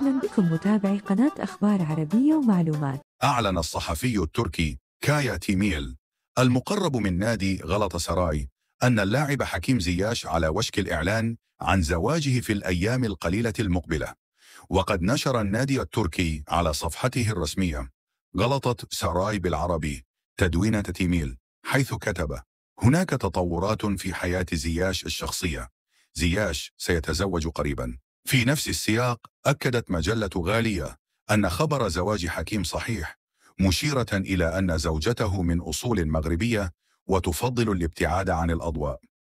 أهلا بكم متابعي قناة أخبار عربية ومعلومات أعلن الصحفي التركي كايا تيميل المقرب من نادي غلط سراي أن اللاعب حكيم زياش على وشك الإعلان عن زواجه في الأيام القليلة المقبلة وقد نشر النادي التركي على صفحته الرسمية غلطت سراي بالعربي تدوينة تيميل حيث كتب هناك تطورات في حياة زياش الشخصية زياش سيتزوج قريبا في نفس السياق أكدت مجلة غالية أن خبر زواج حكيم صحيح مشيرة إلى أن زوجته من أصول مغربية وتفضل الابتعاد عن الأضواء